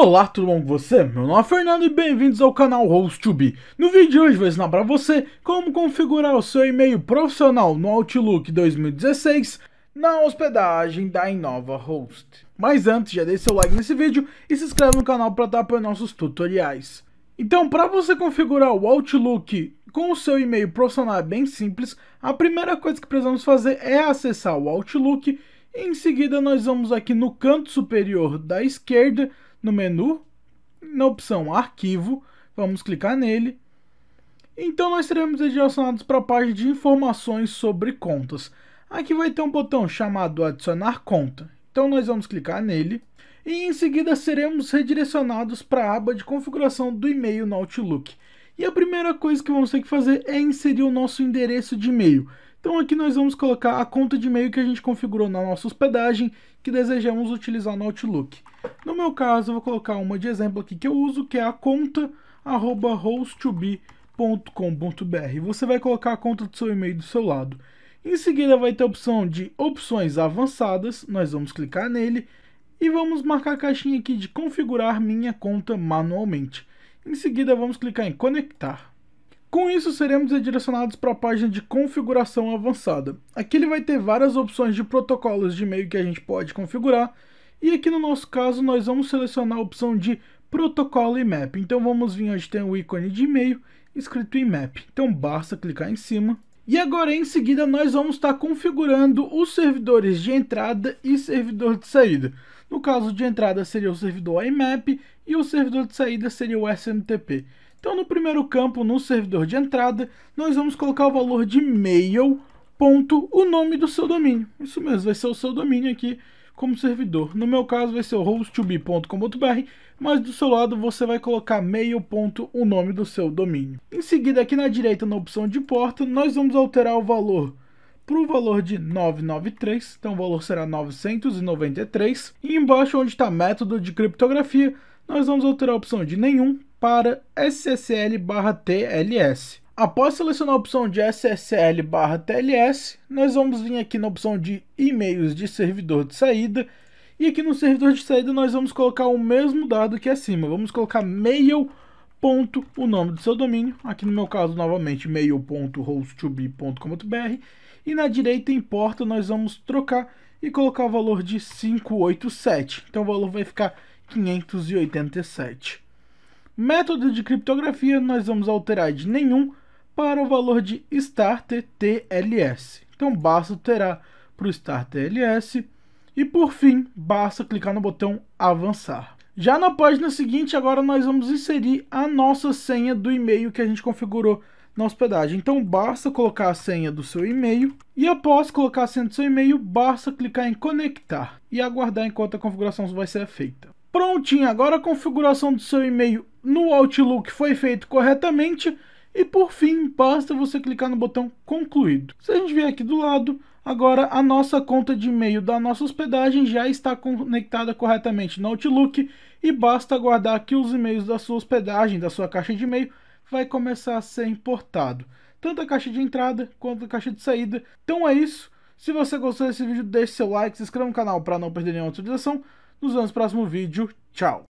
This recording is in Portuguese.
Olá, tudo bom com você? Meu nome é Fernando e bem-vindos ao canal Host2B. No vídeo de hoje vou ensinar para você como configurar o seu e-mail profissional no Outlook 2016 na hospedagem da Inova Host. Mas antes, já deixe seu like nesse vídeo e se inscreve no canal para estar apoiando nossos tutoriais. Então, para você configurar o Outlook com o seu e-mail profissional é bem simples, a primeira coisa que precisamos fazer é acessar o Outlook em seguida, nós vamos aqui no canto superior da esquerda, no menu, na opção Arquivo, vamos clicar nele. Então nós seremos direcionados para a página de informações sobre contas. Aqui vai ter um botão chamado adicionar conta. Então nós vamos clicar nele e em seguida seremos redirecionados para a aba de configuração do e-mail no Outlook. E a primeira coisa que vamos ter que fazer é inserir o nosso endereço de e-mail. Então aqui nós vamos colocar a conta de e-mail que a gente configurou na nossa hospedagem que desejamos utilizar no Outlook. No meu caso, eu vou colocar uma de exemplo aqui que eu uso, que é a conta arroba Você vai colocar a conta do seu e-mail do seu lado. Em seguida vai ter a opção de opções avançadas, nós vamos clicar nele e vamos marcar a caixinha aqui de configurar minha conta manualmente. Em seguida vamos clicar em conectar. Com isso, seremos redirecionados para a página de configuração avançada. Aqui ele vai ter várias opções de protocolos de e-mail que a gente pode configurar, e aqui no nosso caso nós vamos selecionar a opção de protocolo IMAP. Então vamos vir onde tem o ícone de e-mail escrito IMAP. Então basta clicar em cima. E agora em seguida nós vamos estar configurando os servidores de entrada e servidor de saída. No caso de entrada seria o servidor IMAP e o servidor de saída seria o SMTP. Então no primeiro campo, no servidor de entrada, nós vamos colocar o valor de mail ponto o nome do seu domínio. Isso mesmo, vai ser o seu domínio aqui como servidor. No meu caso vai ser o hosttobe.com.br, mas do seu lado você vai colocar mail ponto o nome do seu domínio. Em seguida aqui na direita na opção de porta, nós vamos alterar o valor para o valor de 993, então o valor será 993. E embaixo onde está método de criptografia, nós vamos alterar a opção de nenhum para SSL/TLS. Após selecionar a opção de SSL/TLS, nós vamos vir aqui na opção de e-mails de servidor de saída e aqui no servidor de saída nós vamos colocar o mesmo dado que acima. Vamos colocar mail ponto o nome do seu domínio, aqui no meu caso novamente mailhost e na direita em porta nós vamos trocar e colocar o valor de 587, então o valor vai ficar 587. Método de criptografia nós vamos alterar de nenhum para o valor de starter TLS. Então basta alterar para o starter TLS e por fim basta clicar no botão avançar. Já na página seguinte, agora nós vamos inserir a nossa senha do e-mail que a gente configurou na hospedagem. Então basta colocar a senha do seu e-mail e após colocar a senha do seu e-mail, basta clicar em conectar e aguardar enquanto a configuração vai ser feita. Prontinho, agora a configuração do seu e-mail no Outlook foi feita corretamente. E por fim, basta você clicar no botão concluído. Se a gente vier aqui do lado, agora a nossa conta de e-mail da nossa hospedagem já está conectada corretamente no Outlook e basta aguardar que os e-mails da sua hospedagem, da sua caixa de e-mail, vai começar a ser importado. Tanto a caixa de entrada quanto a caixa de saída. Então é isso. Se você gostou desse vídeo, deixe seu like, se inscreva no canal para não perder nenhuma atualização. Nos vemos no próximo vídeo. Tchau!